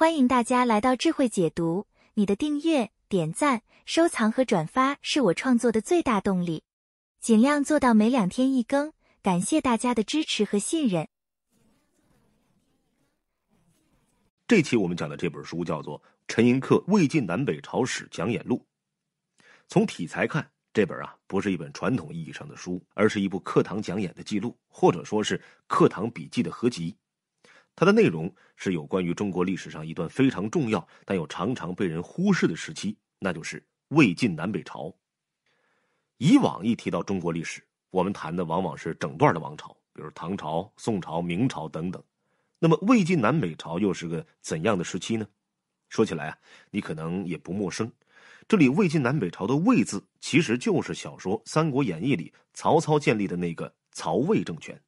欢迎大家来到智慧解读。你的订阅、点赞、收藏和转发是我创作的最大动力。尽量做到每两天一更，感谢大家的支持和信任。这期我们讲的这本书叫做《陈寅恪魏晋南北朝史讲演录》。从题材看，这本啊不是一本传统意义上的书，而是一部课堂讲演的记录，或者说是课堂笔记的合集。它的内容是有关于中国历史上一段非常重要但又常常被人忽视的时期，那就是魏晋南北朝。以往一提到中国历史，我们谈的往往是整段的王朝，比如唐朝、宋朝、明朝等等。那么魏晋南北朝又是个怎样的时期呢？说起来啊，你可能也不陌生。这里魏晋南北朝的“魏”字，其实就是小说《三国演义》里曹操建立的那个曹魏政权。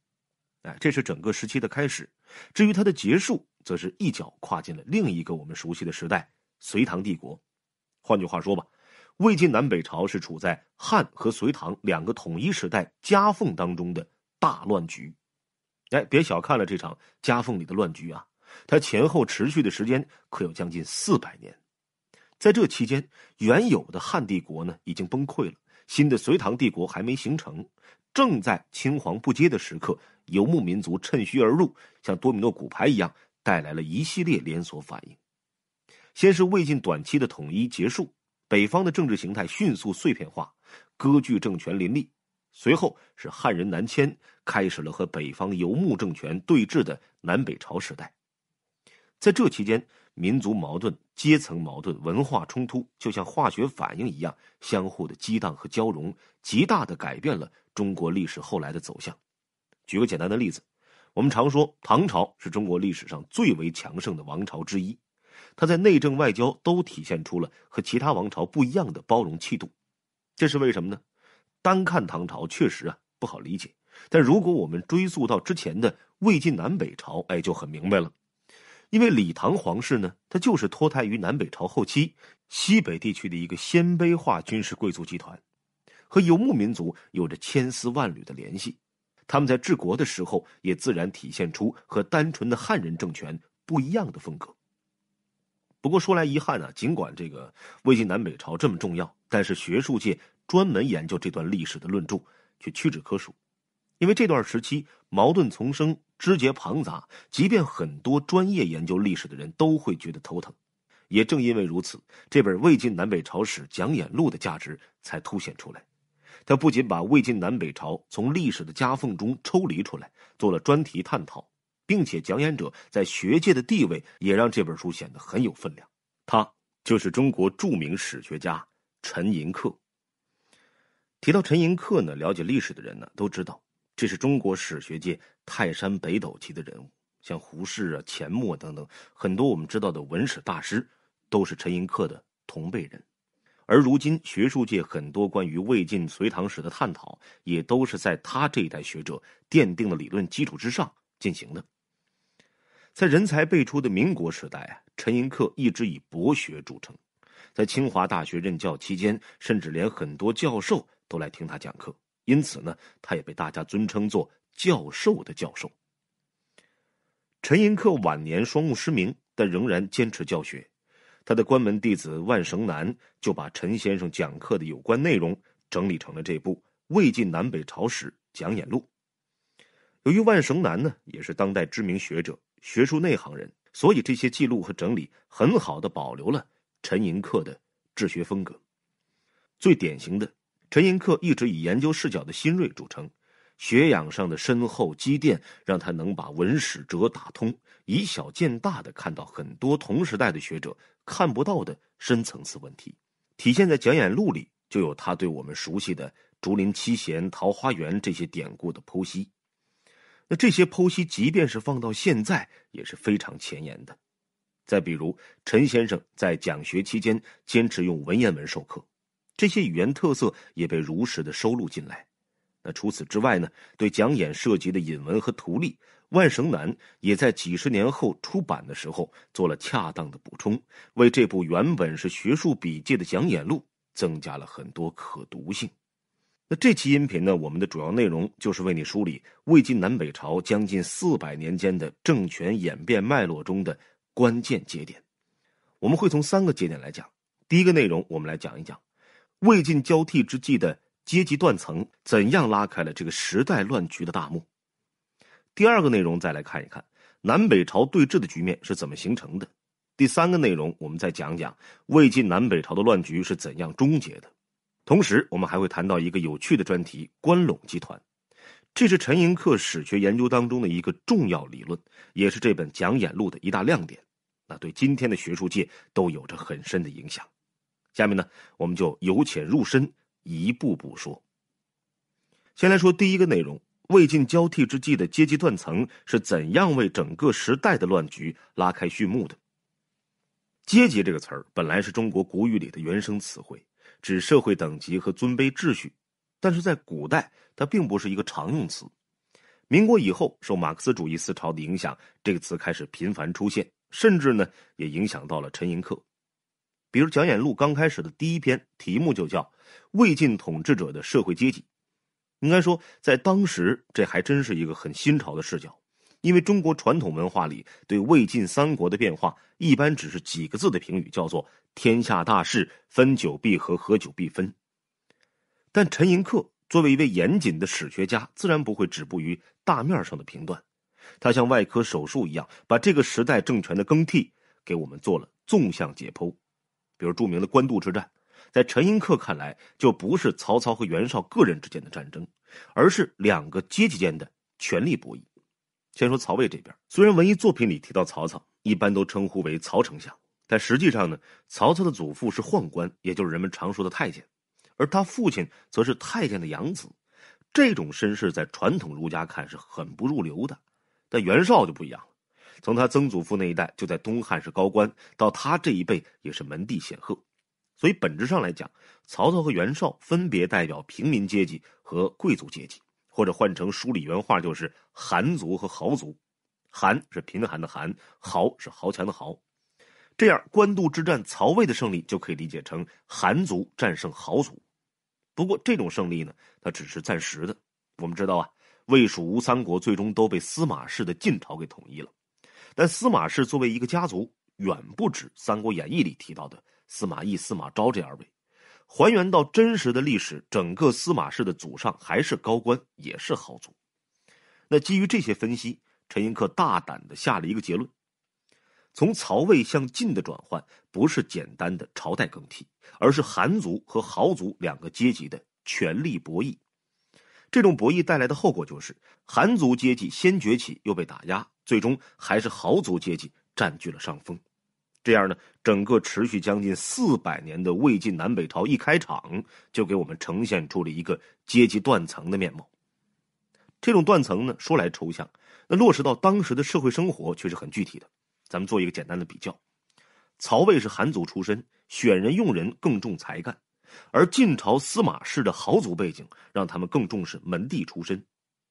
哎，这是整个时期的开始。至于它的结束，则是一脚跨进了另一个我们熟悉的时代——隋唐帝国。换句话说吧，魏晋南北朝是处在汉和隋唐两个统一时代夹缝当中的大乱局。哎，别小看了这场夹缝里的乱局啊！它前后持续的时间可有将近四百年。在这期间，原有的汉帝国呢已经崩溃了，新的隋唐帝国还没形成。正在青黄不接的时刻，游牧民族趁虚而入，像多米诺骨牌一样带来了一系列连锁反应。先是魏晋短期的统一结束，北方的政治形态迅速碎片化，割据政权林立。随后是汉人南迁，开始了和北方游牧政权对峙的南北朝时代。在这期间，民族矛盾、阶层矛盾、文化冲突，就像化学反应一样，相互的激荡和交融，极大的改变了中国历史后来的走向。举个简单的例子，我们常说唐朝是中国历史上最为强盛的王朝之一，它在内政外交都体现出了和其他王朝不一样的包容气度。这是为什么呢？单看唐朝确实啊不好理解，但如果我们追溯到之前的魏晋南北朝，哎就很明白了。因为李唐皇室呢，它就是脱胎于南北朝后期西北地区的一个鲜卑化军事贵族集团，和游牧民族有着千丝万缕的联系。他们在治国的时候，也自然体现出和单纯的汉人政权不一样的风格。不过说来遗憾啊，尽管这个魏晋南北朝这么重要，但是学术界专门研究这段历史的论著却屈指可数，因为这段时期矛盾丛生。枝节庞杂，即便很多专业研究历史的人都会觉得头疼。也正因为如此，这本《魏晋南北朝史讲演录》的价值才凸显出来。他不仅把魏晋南北朝从历史的夹缝中抽离出来，做了专题探讨，并且讲演者在学界的地位也让这本书显得很有分量。他就是中国著名史学家陈寅恪。提到陈寅恪呢，了解历史的人呢都知道，这是中国史学界。泰山北斗级的人物，像胡适啊、钱穆等等，很多我们知道的文史大师，都是陈寅恪的同辈人。而如今学术界很多关于魏晋隋唐史的探讨，也都是在他这一代学者奠定的理论基础之上进行的。在人才辈出的民国时代啊，陈寅恪一直以博学著称，在清华大学任教期间，甚至连很多教授都来听他讲课。因此呢，他也被大家尊称作。教授的教授，陈寅恪晚年双目失明，但仍然坚持教学。他的关门弟子万绳南就把陈先生讲课的有关内容整理成了这部《魏晋南北朝史讲演录》。由于万绳南呢也是当代知名学者、学术内行人，所以这些记录和整理很好的保留了陈寅恪的治学风格。最典型的，陈寅恪一直以研究视角的新锐著称。学养上的深厚积淀，让他能把文史哲打通，以小见大的看到很多同时代的学者看不到的深层次问题。体现在讲演录里，就有他对我们熟悉的竹林七贤、桃花源这些典故的剖析。那这些剖析，即便是放到现在，也是非常前沿的。再比如，陈先生在讲学期间坚持用文言文授课，这些语言特色也被如实的收录进来。那除此之外呢？对讲演涉及的引文和图例，万绳南也在几十年后出版的时候做了恰当的补充，为这部原本是学术笔记的讲演录增加了很多可读性。那这期音频呢，我们的主要内容就是为你梳理魏晋南北朝将近四百年间的政权演变脉络中的关键节点。我们会从三个节点来讲。第一个内容，我们来讲一讲魏晋交替之际的。阶级断层怎样拉开了这个时代乱局的大幕？第二个内容再来看一看南北朝对峙的局面是怎么形成的。第三个内容我们再讲讲魏晋南北朝的乱局是怎样终结的。同时，我们还会谈到一个有趣的专题——关陇集团，这是陈寅恪史学研究当中的一个重要理论，也是这本讲演录的一大亮点。那对今天的学术界都有着很深的影响。下面呢，我们就由浅入深。一步步说。先来说第一个内容：魏晋交替之际的阶级断层是怎样为整个时代的乱局拉开序幕的？“阶级”这个词儿本来是中国古语里的原生词汇，指社会等级和尊卑秩序，但是在古代它并不是一个常用词。民国以后，受马克思主义思潮的影响，这个词开始频繁出现，甚至呢也影响到了陈寅恪。比如《讲演录》刚开始的第一篇题目就叫。魏晋统治者的社会阶级，应该说，在当时这还真是一个很新潮的视角，因为中国传统文化里对魏晋三国的变化，一般只是几个字的评语，叫做“天下大势，分久必合，合久必分”。但陈寅恪作为一位严谨的史学家，自然不会止步于大面上的评断，他像外科手术一样，把这个时代政权的更替给我们做了纵向解剖，比如著名的官渡之战。在陈寅恪看来，就不是曹操和袁绍个人之间的战争，而是两个阶级间的权力博弈。先说曹魏这边，虽然文艺作品里提到曹操，一般都称呼为曹丞相，但实际上呢，曹操的祖父是宦官，也就是人们常说的太监，而他父亲则是太监的养子。这种身世在传统儒家看是很不入流的，但袁绍就不一样了，从他曾祖父那一代就在东汉是高官，到他这一辈也是门第显赫。所以本质上来讲，曹操和袁绍分别代表平民阶级和贵族阶级，或者换成书里原话就是寒族和豪族。寒是贫寒的寒，豪是豪强的豪。这样，官渡之战曹魏的胜利就可以理解成寒族战胜豪族。不过，这种胜利呢，它只是暂时的。我们知道啊，魏蜀吴三国最终都被司马氏的晋朝给统一了。但司马氏作为一个家族，远不止《三国演义》里提到的。司马懿、司马昭这二位，还原到真实的历史，整个司马氏的祖上还是高官，也是豪族。那基于这些分析，陈寅恪大胆的下了一个结论：从曹魏向晋的转换，不是简单的朝代更替，而是韩族和豪族两个阶级的权力博弈。这种博弈带来的后果就是，韩族阶级先崛起又被打压，最终还是豪族阶级占据了上风。这样呢，整个持续将近四百年的魏晋南北朝一开场，就给我们呈现出了一个阶级断层的面貌。这种断层呢，说来抽象，那落实到当时的社会生活却是很具体的。咱们做一个简单的比较：曹魏是寒族出身，选人用人更重才干；而晋朝司马氏的豪族背景，让他们更重视门第出身。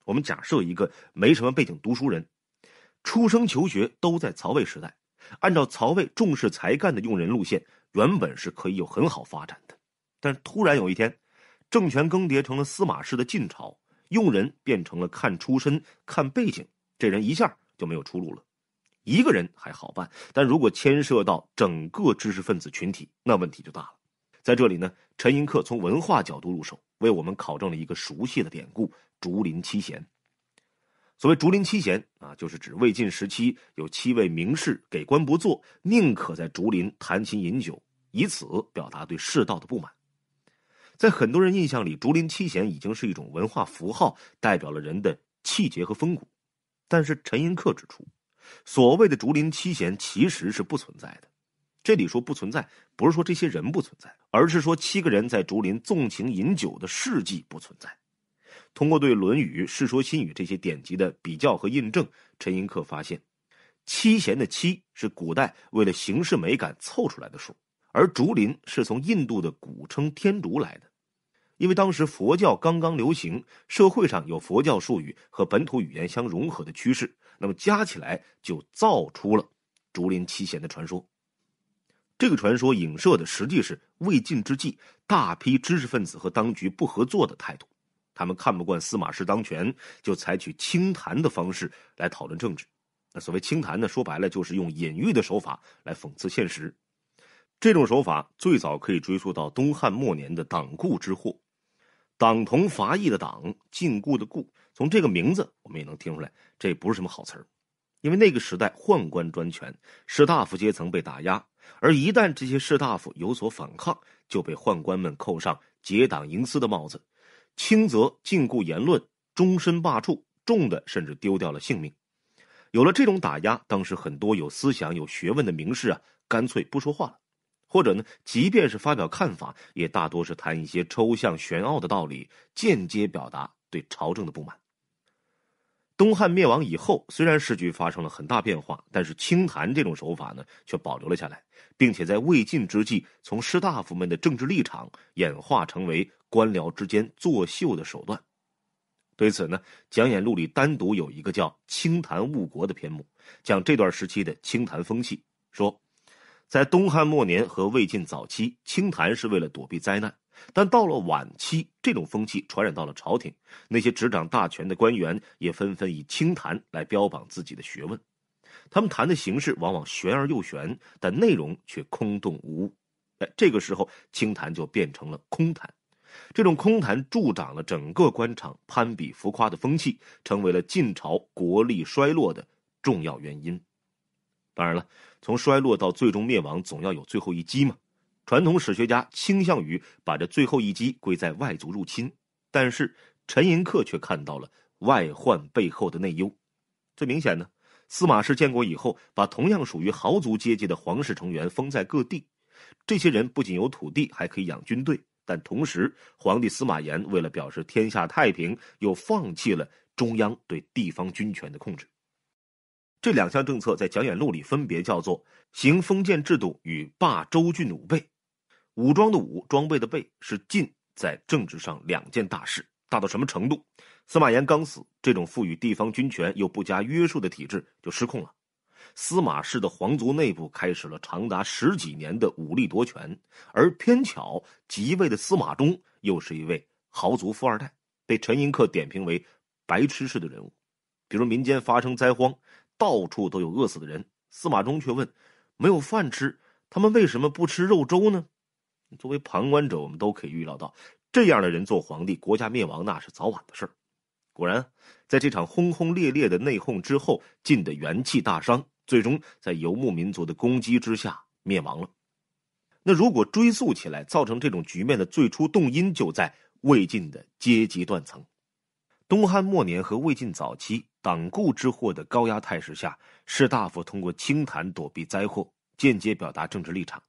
我们假设一个没什么背景读书人，出生求学都在曹魏时代。按照曹魏重视才干的用人路线，原本是可以有很好发展的。但突然有一天，政权更迭成了司马氏的晋朝，用人变成了看出身、看背景，这人一下就没有出路了。一个人还好办，但如果牵涉到整个知识分子群体，那问题就大了。在这里呢，陈寅恪从文化角度入手，为我们考证了一个熟悉的典故——竹林七贤。所谓竹林七贤啊，就是指魏晋时期有七位名士，给官不做，宁可在竹林弹琴饮酒，以此表达对世道的不满。在很多人印象里，竹林七贤已经是一种文化符号，代表了人的气节和风骨。但是陈寅恪指出，所谓的竹林七贤其实是不存在的。这里说不存在，不是说这些人不存在，而是说七个人在竹林纵情饮酒的事迹不存在。通过对《论语》《世说新语》这些典籍的比较和印证，陈寅恪发现，“七贤”的“七”是古代为了形式美感凑出来的数，而“竹林”是从印度的古称“天竺”来的，因为当时佛教刚刚流行，社会上有佛教术语和本土语言相融合的趋势，那么加起来就造出了“竹林七贤”的传说。这个传说影射的，实际是魏晋之际大批知识分子和当局不合作的态度。他们看不惯司马氏当权，就采取清谈的方式来讨论政治。那所谓清谈呢？说白了就是用隐喻的手法来讽刺现实。这种手法最早可以追溯到东汉末年的党锢之祸，“党同伐异”的“党”，禁锢的“锢”。从这个名字，我们也能听出来，这不是什么好词儿。因为那个时代宦官专权，士大夫阶层被打压，而一旦这些士大夫有所反抗，就被宦官们扣上结党营私的帽子。轻则禁锢言论，终身罢黜；重的甚至丢掉了性命。有了这种打压，当时很多有思想、有学问的名士啊，干脆不说话了；或者呢，即便是发表看法，也大多是谈一些抽象玄奥的道理，间接表达对朝政的不满。东汉灭亡以后，虽然时局发生了很大变化，但是清谈这种手法呢，却保留了下来，并且在魏晋之际，从士大夫们的政治立场演化成为官僚之间作秀的手段。对此呢，《讲演录》里单独有一个叫“清谈误国”的篇目，讲这段时期的清谈风气，说，在东汉末年和魏晋早期，清谈是为了躲避灾难。但到了晚期，这种风气传染到了朝廷，那些执掌大权的官员也纷纷以清谈来标榜自己的学问。他们谈的形式往往玄而又玄，但内容却空洞无物。哎，这个时候，清谈就变成了空谈。这种空谈助长了整个官场攀比浮夸的风气，成为了晋朝国力衰落的重要原因。当然了，从衰落到最终灭亡，总要有最后一击嘛。传统史学家倾向于把这最后一击归在外族入侵，但是陈寅恪却看到了外患背后的内忧。最明显呢，司马氏建国以后，把同样属于豪族阶级的皇室成员封在各地，这些人不仅有土地，还可以养军队。但同时，皇帝司马炎为了表示天下太平，又放弃了中央对地方军权的控制。这两项政策在《讲演录》里分别叫做“行封建制度”与“罢州郡弩备”。武装的武，装备的备，是晋在政治上两件大事，大到什么程度？司马炎刚死，这种赋予地方军权又不加约束的体制就失控了。司马氏的皇族内部开始了长达十几年的武力夺权，而偏巧即位的司马衷又是一位豪族富二代，被陈寅恪点评为“白痴式”的人物。比如民间发生灾荒，到处都有饿死的人，司马衷却问：“没有饭吃，他们为什么不吃肉粥呢？”作为旁观者，我们都可以预料到，这样的人做皇帝，国家灭亡那是早晚的事儿。果然，在这场轰轰烈烈的内讧之后，晋的元气大伤，最终在游牧民族的攻击之下灭亡了。那如果追溯起来，造成这种局面的最初动因，就在魏晋的阶级断层。东汉末年和魏晋早期，党锢之祸的高压态势下，士大夫通过清谈躲避灾祸，间接表达政治立场。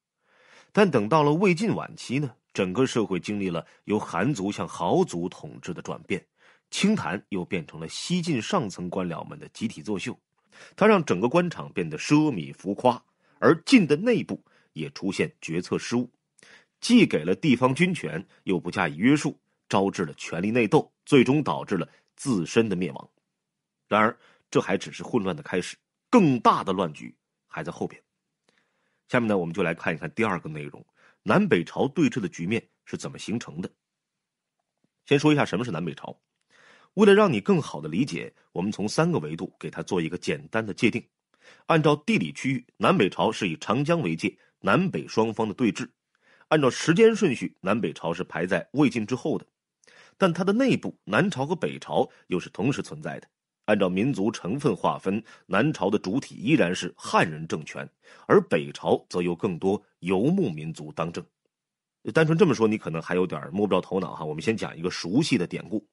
但等到了魏晋晚期呢，整个社会经历了由寒族向豪族统治的转变，清谈又变成了西晋上层官僚们的集体作秀，它让整个官场变得奢靡浮夸，而晋的内部也出现决策失误，既给了地方军权又不加以约束，招致了权力内斗，最终导致了自身的灭亡。然而，这还只是混乱的开始，更大的乱局还在后边。下面呢，我们就来看一看第二个内容：南北朝对峙的局面是怎么形成的。先说一下什么是南北朝。为了让你更好的理解，我们从三个维度给它做一个简单的界定。按照地理区域，南北朝是以长江为界，南北双方的对峙；按照时间顺序，南北朝是排在魏晋之后的，但它的内部南朝和北朝又是同时存在的。按照民族成分划分，南朝的主体依然是汉人政权，而北朝则由更多游牧民族当政。单纯这么说，你可能还有点摸不着头脑哈。我们先讲一个熟悉的典故，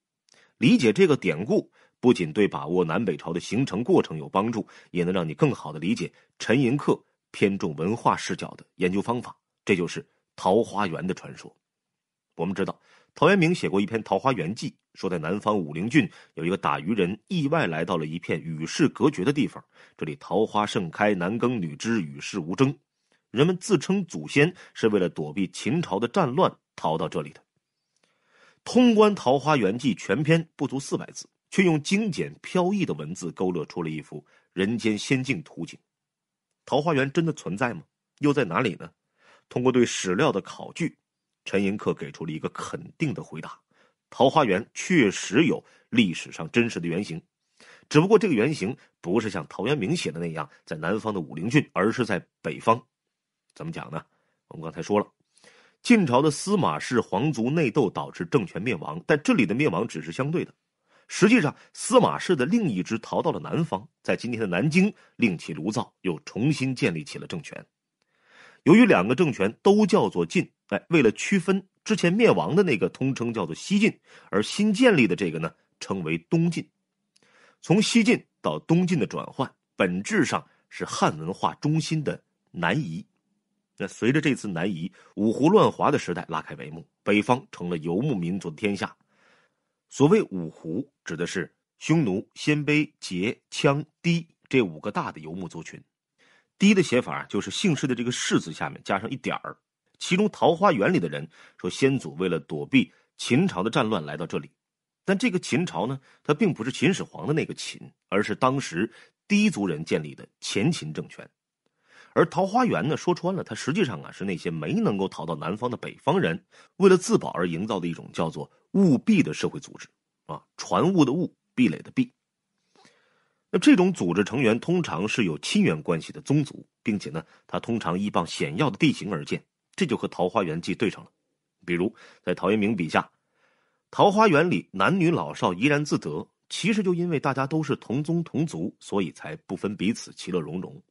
理解这个典故不仅对把握南北朝的形成过程有帮助，也能让你更好的理解陈寅恪偏重文化视角的研究方法。这就是桃花源的传说。我们知道。陶渊明写过一篇《桃花源记》，说在南方武陵郡有一个打渔人，意外来到了一片与世隔绝的地方。这里桃花盛开，男耕女织，与世无争，人们自称祖先是为了躲避秦朝的战乱逃到这里的。《通关桃花源记》全篇不足四百字，却用精简飘逸的文字勾勒出了一幅人间仙境图景。桃花源真的存在吗？又在哪里呢？通过对史料的考据。陈寅恪给出了一个肯定的回答：桃花源确实有历史上真实的原型，只不过这个原型不是像陶渊明写的那样在南方的武陵郡，而是在北方。怎么讲呢？我们刚才说了，晋朝的司马氏皇族内斗导致政权灭亡，但这里的灭亡只是相对的。实际上，司马氏的另一支逃到了南方，在今天的南京另起炉灶，又重新建立起了政权。由于两个政权都叫做晋。哎，为了区分之前灭亡的那个通称叫做西晋，而新建立的这个呢称为东晋。从西晋到东晋的转换，本质上是汉文化中心的南移。那随着这次南移，五胡乱华的时代拉开帷幕，北方成了游牧民族的天下。所谓五胡，指的是匈奴、鲜卑、羯、羌、氐这五个大的游牧族群。氐的写法就是姓氏的这个氏字下面加上一点儿。其中桃花源里的人说，先祖为了躲避秦朝的战乱来到这里，但这个秦朝呢，它并不是秦始皇的那个秦，而是当时低族人建立的前秦政权。而桃花源呢，说穿了，它实际上啊是那些没能够逃到南方的北方人，为了自保而营造的一种叫做“务壁”的社会组织啊，传物的物，壁垒的壁。那这种组织成员通常是有亲缘关系的宗族，并且呢，它通常依傍险要的地形而建。这就和《桃花源记》对上了，比如在陶渊明笔下，桃花源里男女老少怡然自得，其实就因为大家都是同宗同族，所以才不分彼此，其乐融融。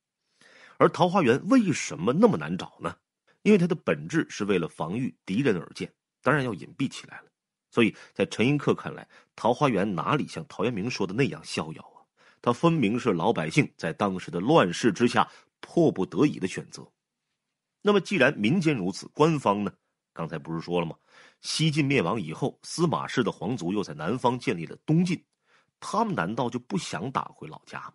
而桃花源为什么那么难找呢？因为它的本质是为了防御敌人而建，当然要隐蔽起来了。所以在陈寅恪看来，桃花源哪里像陶渊明说的那样逍遥啊？它分明是老百姓在当时的乱世之下迫不得已的选择。那么，既然民间如此，官方呢？刚才不是说了吗？西晋灭亡以后，司马氏的皇族又在南方建立了东晋，他们难道就不想打回老家吗？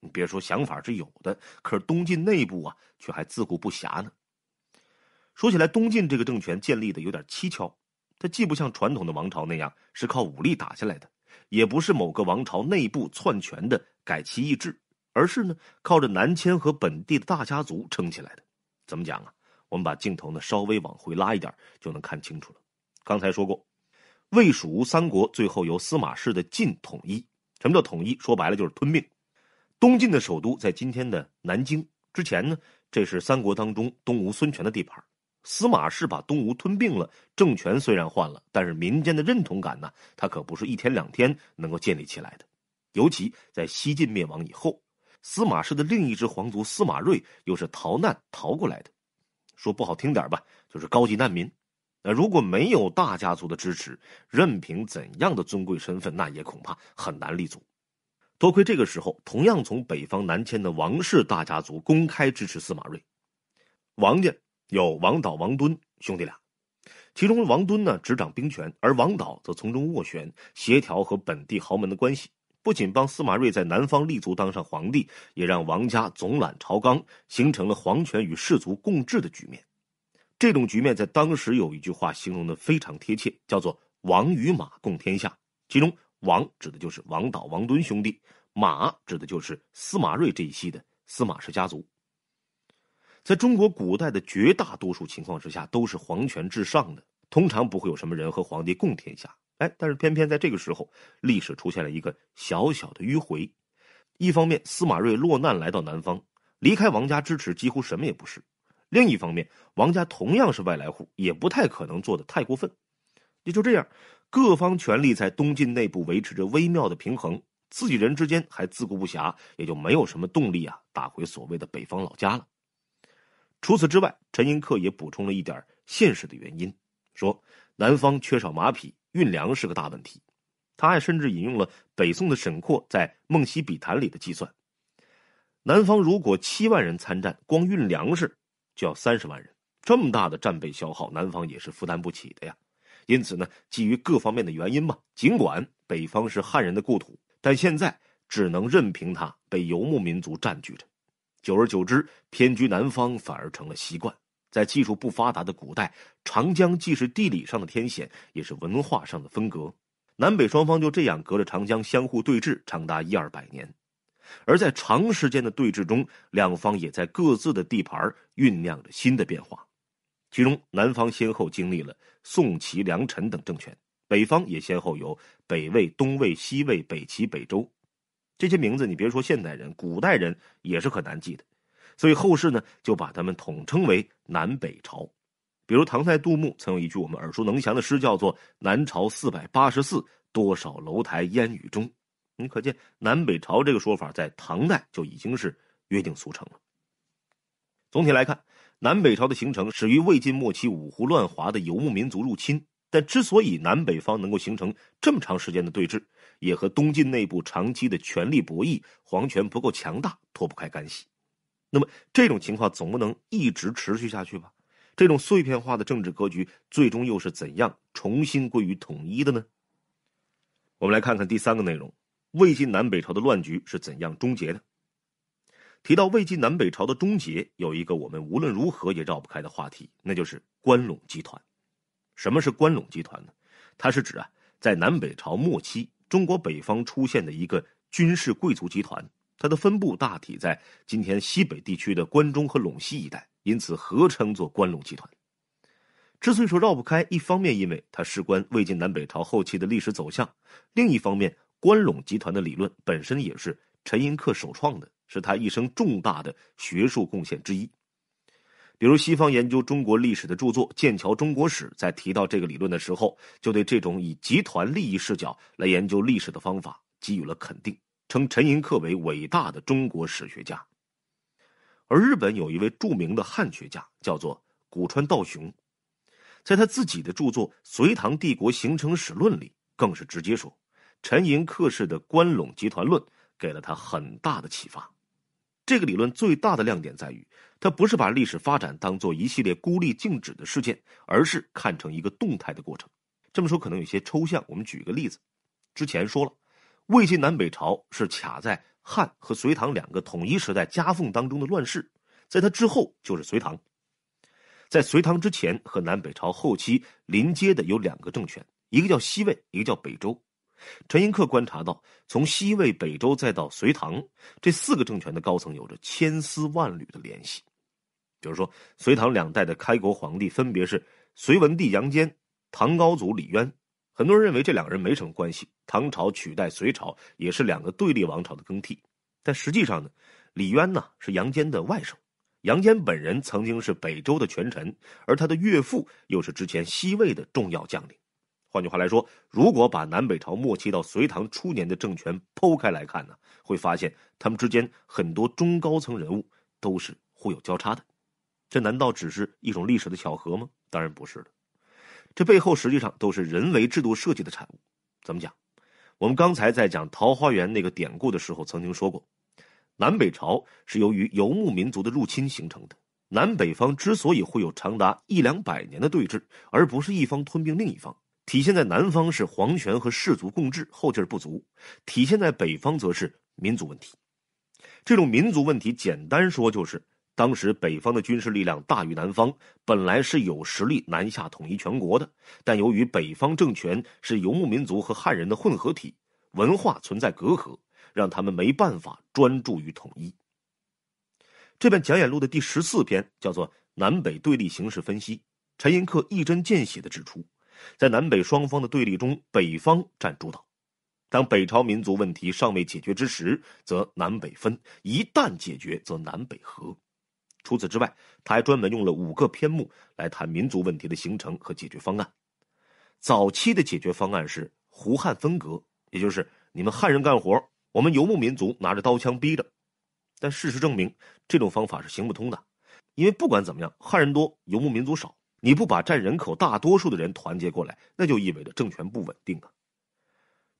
你别说想法是有的，可是东晋内部啊，却还自顾不暇呢。说起来，东晋这个政权建立的有点蹊跷，它既不像传统的王朝那样是靠武力打下来的，也不是某个王朝内部篡权的改旗易帜，而是呢靠着南迁和本地的大家族撑起来的。怎么讲啊？我们把镜头呢稍微往回拉一点，就能看清楚了。刚才说过，魏、蜀、吴三国最后由司马氏的晋统一。什么叫统一？说白了就是吞并。东晋的首都在今天的南京。之前呢，这是三国当中东吴孙权的地盘。司马氏把东吴吞并了，政权虽然换了，但是民间的认同感呢，它可不是一天两天能够建立起来的。尤其在西晋灭亡以后，司马氏的另一支皇族司马睿又是逃难逃过来的。说不好听点吧，就是高级难民。那如果没有大家族的支持，任凭怎样的尊贵身份，那也恐怕很难立足。多亏这个时候，同样从北方南迁的王氏大家族公开支持司马睿。王家有王导、王敦兄弟俩，其中王敦呢执掌兵权，而王导则从中斡旋协调和本地豪门的关系。不仅帮司马睿在南方立足，当上皇帝，也让王家总揽朝纲，形成了皇权与士族共治的局面。这种局面在当时有一句话形容的非常贴切，叫做“王与马共天下”。其中“王”指的就是王导、王敦兄弟，“马”指的就是司马睿这一系的司马氏家族。在中国古代的绝大多数情况之下，都是皇权至上的，通常不会有什么人和皇帝共天下。哎，但是偏偏在这个时候，历史出现了一个小小的迂回。一方面，司马睿落难来到南方，离开王家支持，几乎什么也不是；另一方面，王家同样是外来户，也不太可能做的太过分。也就这样，各方权力在东晋内部维持着微妙的平衡，自己人之间还自顾不暇，也就没有什么动力啊打回所谓的北方老家了。除此之外，陈寅恪也补充了一点现实的原因，说南方缺少马匹。运粮是个大问题，他还甚至引用了北宋的沈括在《梦溪笔谈》里的计算：南方如果七万人参战，光运粮食就要三十万人，这么大的战备消耗，南方也是负担不起的呀。因此呢，基于各方面的原因吧，尽管北方是汉人的故土，但现在只能任凭它被游牧民族占据着，久而久之，偏居南方反而成了习惯。在技术不发达的古代，长江既是地理上的天险，也是文化上的分隔。南北双方就这样隔着长江相互对峙，长达一二百年。而在长时间的对峙中，两方也在各自的地盘酝酿着新的变化。其中，南方先后经历了宋、齐、梁、陈等政权；北方也先后有北魏、东魏、西魏、北齐、北周。这些名字，你别说现代人，古代人也是很难记的。所以后世呢，就把他们统称为南北朝。比如唐代杜牧曾有一句我们耳熟能详的诗，叫做“南朝四百八十寺，多少楼台烟雨中”。你可见南北朝这个说法在唐代就已经是约定俗成了。总体来看，南北朝的形成始于魏晋末期五胡乱华的游牧民族入侵，但之所以南北方能够形成这么长时间的对峙，也和东晋内部长期的权力博弈、皇权不够强大脱不开干系。那么这种情况总不能一直持续下去吧？这种碎片化的政治格局最终又是怎样重新归于统一的呢？我们来看看第三个内容：魏晋南北朝的乱局是怎样终结的？提到魏晋南北朝的终结，有一个我们无论如何也绕不开的话题，那就是关陇集团。什么是关陇集团呢？它是指啊，在南北朝末期，中国北方出现的一个军事贵族集团。它的分布大体在今天西北地区的关中和陇西一带，因此合称作关陇集团。之所以说绕不开，一方面因为它事关魏晋南北朝后期的历史走向；另一方面，关陇集团的理论本身也是陈寅恪首创的，是他一生重大的学术贡献之一。比如，西方研究中国历史的著作《剑桥中国史》在提到这个理论的时候，就对这种以集团利益视角来研究历史的方法给予了肯定。称陈寅恪为伟大的中国史学家，而日本有一位著名的汉学家，叫做古川道雄，在他自己的著作《隋唐帝国形成史论》里，更是直接说，陈寅恪式的关陇集团论给了他很大的启发。这个理论最大的亮点在于，他不是把历史发展当做一系列孤立静止的事件，而是看成一个动态的过程。这么说可能有些抽象，我们举个例子，之前说了。魏晋南北朝是卡在汉和隋唐两个统一时代夹缝当中的乱世，在它之后就是隋唐，在隋唐之前和南北朝后期临接的有两个政权，一个叫西魏，一个叫北周。陈寅恪观察到，从西魏、北周再到隋唐这四个政权的高层有着千丝万缕的联系，比如说，隋唐两代的开国皇帝分别是隋文帝杨坚、唐高祖李渊。很多人认为这两个人没什么关系。唐朝取代隋朝也是两个对立王朝的更替，但实际上呢，李渊呢是杨坚的外甥，杨坚本人曾经是北周的权臣，而他的岳父又是之前西魏的重要将领。换句话来说，如果把南北朝末期到隋唐初年的政权剖开来看呢，会发现他们之间很多中高层人物都是互有交叉的。这难道只是一种历史的巧合吗？当然不是了。这背后实际上都是人为制度设计的产物。怎么讲？我们刚才在讲桃花源那个典故的时候，曾经说过，南北朝是由于游牧民族的入侵形成的。南北方之所以会有长达一两百年的对峙，而不是一方吞并另一方，体现在南方是皇权和士族共治，后劲儿不足；体现在北方则是民族问题。这种民族问题，简单说就是。当时北方的军事力量大于南方，本来是有实力南下统一全国的，但由于北方政权是游牧民族和汉人的混合体，文化存在隔阂，让他们没办法专注于统一。这本讲演录的第十四篇叫做《南北对立形势分析》，陈寅恪一针见血的指出，在南北双方的对立中，北方占主导。当北朝民族问题尚未解决之时，则南北分；一旦解决，则南北合。除此之外，他还专门用了五个篇目来谈民族问题的形成和解决方案。早期的解决方案是胡汉分隔，也就是你们汉人干活，我们游牧民族拿着刀枪逼着。但事实证明，这种方法是行不通的，因为不管怎么样，汉人多，游牧民族少，你不把占人口大多数的人团结过来，那就意味着政权不稳定啊。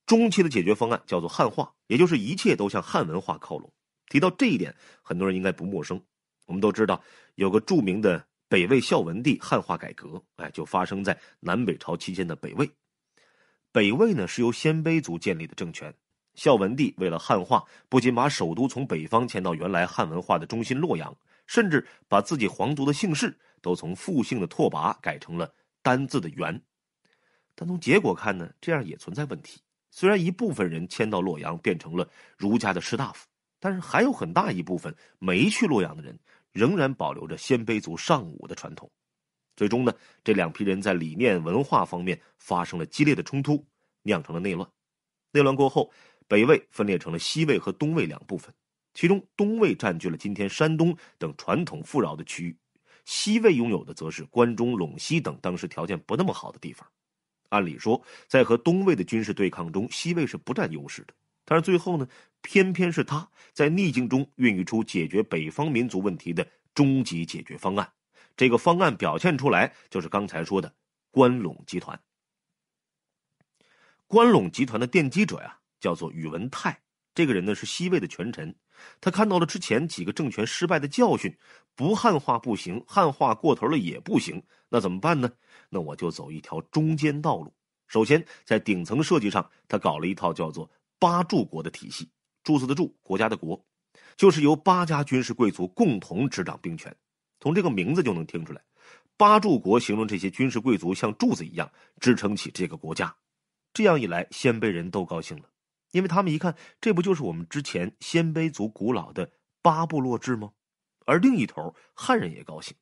中期的解决方案叫做汉化，也就是一切都向汉文化靠拢。提到这一点，很多人应该不陌生。我们都知道，有个著名的北魏孝文帝汉化改革，哎，就发生在南北朝期间的北魏。北魏呢是由鲜卑族建立的政权。孝文帝为了汉化，不仅把首都从北方迁到原来汉文化的中心洛阳，甚至把自己皇族的姓氏都从复姓的拓跋改成了单字的元。但从结果看呢，这样也存在问题。虽然一部分人迁到洛阳，变成了儒家的士大夫。但是还有很大一部分没去洛阳的人，仍然保留着鲜卑族尚武的传统。最终呢，这两批人在理念、文化方面发生了激烈的冲突，酿成了内乱。内乱过后，北魏分裂成了西魏和东魏两部分。其中东魏占据了今天山东等传统富饶的区域，西魏拥有的则是关中、陇西等当时条件不那么好的地方。按理说，在和东魏的军事对抗中，西魏是不占优势的。但是最后呢？偏偏是他在逆境中孕育出解决北方民族问题的终极解决方案，这个方案表现出来就是刚才说的关陇集团。关陇集团的奠基者呀，叫做宇文泰，这个人呢是西魏的权臣，他看到了之前几个政权失败的教训，不汉化不行，汉化过头了也不行，那怎么办呢？那我就走一条中间道路。首先在顶层设计上，他搞了一套叫做八柱国的体系。柱子的柱，国家的国，就是由八家军事贵族共同执掌兵权。从这个名字就能听出来，“八柱国”形容这些军事贵族像柱子一样支撑起这个国家。这样一来，鲜卑人都高兴了，因为他们一看，这不就是我们之前鲜卑族古老的八部落制吗？而另一头，汉人也高兴，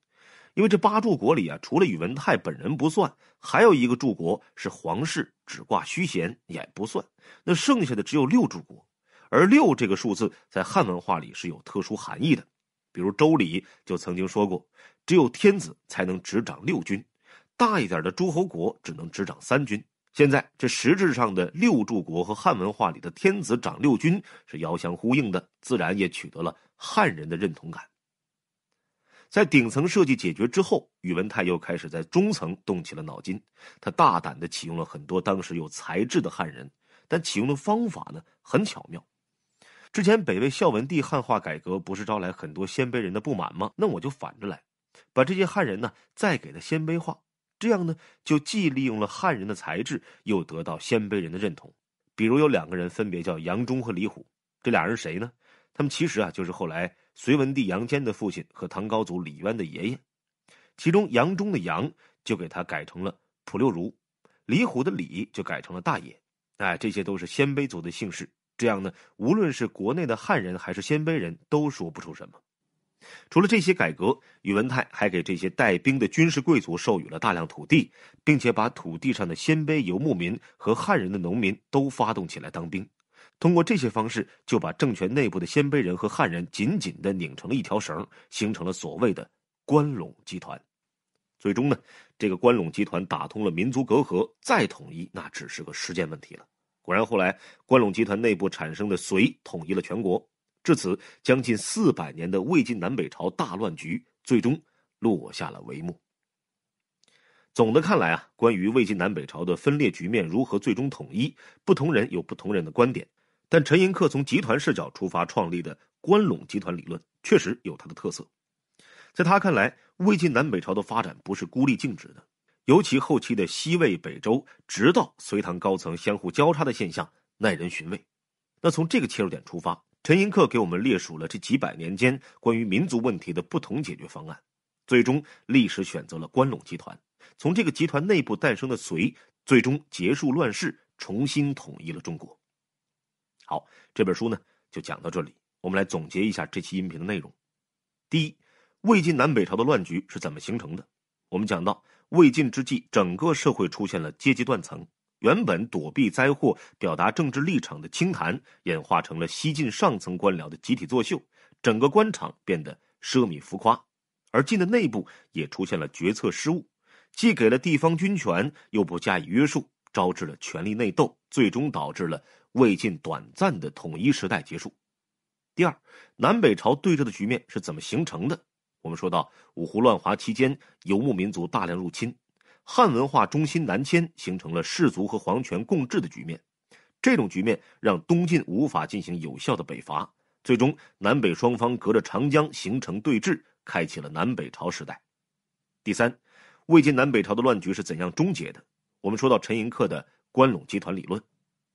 因为这八柱国里啊，除了宇文泰本人不算，还有一个柱国是皇室只挂虚衔也不算，那剩下的只有六柱国。而六这个数字在汉文化里是有特殊含义的，比如《周礼》就曾经说过，只有天子才能执掌六军，大一点的诸侯国只能执掌三军。现在这实质上的六柱国和汉文化里的天子掌六军是遥相呼应的，自然也取得了汉人的认同感。在顶层设计解决之后，宇文泰又开始在中层动起了脑筋，他大胆的启用了很多当时有才智的汉人，但启用的方法呢很巧妙。之前北魏孝文帝汉化改革不是招来很多鲜卑人的不满吗？那我就反着来，把这些汉人呢再给他鲜卑化，这样呢就既利用了汉人的才智，又得到鲜卑人的认同。比如有两个人，分别叫杨忠和李虎，这俩人谁呢？他们其实啊就是后来隋文帝杨坚的父亲和唐高祖李渊的爷爷。其中杨忠的杨就给他改成了普六如，李虎的李就改成了大爷。哎，这些都是鲜卑族的姓氏。这样呢，无论是国内的汉人还是鲜卑人都说不出什么。除了这些改革，宇文泰还给这些带兵的军事贵族授予了大量土地，并且把土地上的鲜卑游牧民和汉人的农民都发动起来当兵。通过这些方式，就把政权内部的鲜卑人和汉人紧紧地拧成了一条绳，形成了所谓的关陇集团。最终呢，这个关陇集团打通了民族隔阂，再统一那只是个时间问题了。果然，后来关陇集团内部产生的隋统一了全国，至此将近四百年的魏晋南北朝大乱局最终落下了帷幕。总的看来啊，关于魏晋南北朝的分裂局面如何最终统一，不同人有不同人的观点，但陈寅恪从集团视角出发创立的关陇集团理论确实有它的特色。在他看来，魏晋南北朝的发展不是孤立静止的。尤其后期的西魏、北周，直到隋唐高层相互交叉的现象耐人寻味。那从这个切入点出发，陈寅恪给我们列数了这几百年间关于民族问题的不同解决方案，最终历史选择了关陇集团。从这个集团内部诞生的隋，最终结束乱世，重新统一了中国。好，这本书呢就讲到这里。我们来总结一下这期音频的内容：第一，魏晋南北朝的乱局是怎么形成的？我们讲到。魏晋之际，整个社会出现了阶级断层。原本躲避灾祸、表达政治立场的清谈，演化成了西晋上层官僚的集体作秀。整个官场变得奢靡浮夸，而晋的内部也出现了决策失误，既给了地方军权，又不加以约束，招致了权力内斗，最终导致了魏晋短暂的统一时代结束。第二，南北朝对峙的局面是怎么形成的？我们说到五胡乱华期间，游牧民族大量入侵，汉文化中心南迁，形成了氏族和皇权共治的局面。这种局面让东晋无法进行有效的北伐，最终南北双方隔着长江形成对峙，开启了南北朝时代。第三，魏晋南北朝的乱局是怎样终结的？我们说到陈寅恪的关陇集团理论，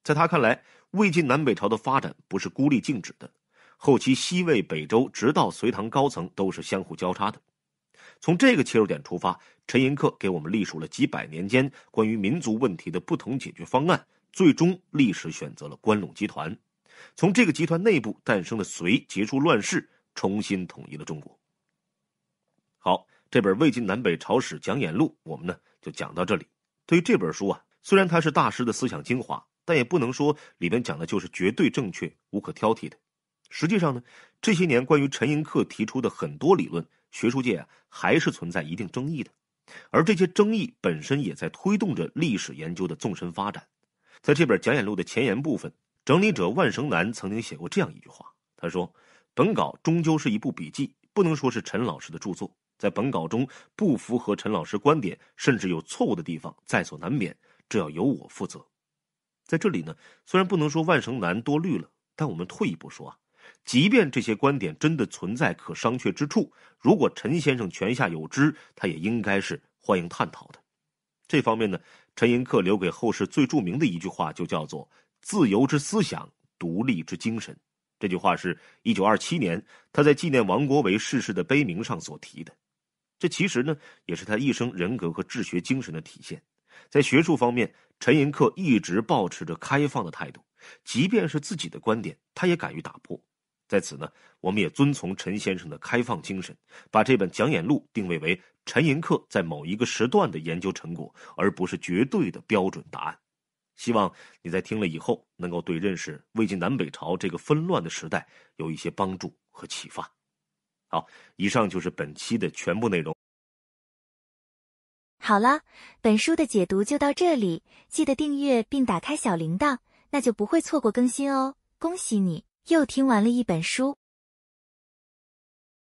在他看来，魏晋南北朝的发展不是孤立静止的。后期西魏北周，直到隋唐高层都是相互交叉的。从这个切入点出发，陈寅恪给我们历数了几百年间关于民族问题的不同解决方案，最终历史选择了关陇集团。从这个集团内部诞生的隋结束乱世，重新统一了中国。好，这本《魏晋南北朝史讲演录》，我们呢就讲到这里。对于这本书啊，虽然它是大师的思想精华，但也不能说里面讲的就是绝对正确、无可挑剔的。实际上呢，这些年关于陈寅恪提出的很多理论，学术界啊还是存在一定争议的，而这些争议本身也在推动着历史研究的纵深发展。在这本讲演录的前言部分，整理者万绳南曾经写过这样一句话：他说，本稿终究是一部笔记，不能说是陈老师的著作。在本稿中不符合陈老师观点，甚至有错误的地方，在所难免，这要由我负责。在这里呢，虽然不能说万绳南多虑了，但我们退一步说啊。即便这些观点真的存在可商榷之处，如果陈先生泉下有知，他也应该是欢迎探讨的。这方面呢，陈寅恪留给后世最著名的一句话就叫做“自由之思想，独立之精神”。这句话是一九二七年他在纪念王国维逝世的碑铭上所提的。这其实呢，也是他一生人格和治学精神的体现。在学术方面，陈寅恪一直保持着开放的态度，即便是自己的观点，他也敢于打破。在此呢，我们也遵从陈先生的开放精神，把这本讲演录定位为陈寅恪在某一个时段的研究成果，而不是绝对的标准答案。希望你在听了以后，能够对认识魏晋南北朝这个纷乱的时代有一些帮助和启发。好，以上就是本期的全部内容。好了，本书的解读就到这里，记得订阅并打开小铃铛，那就不会错过更新哦。恭喜你！又听完了一本书。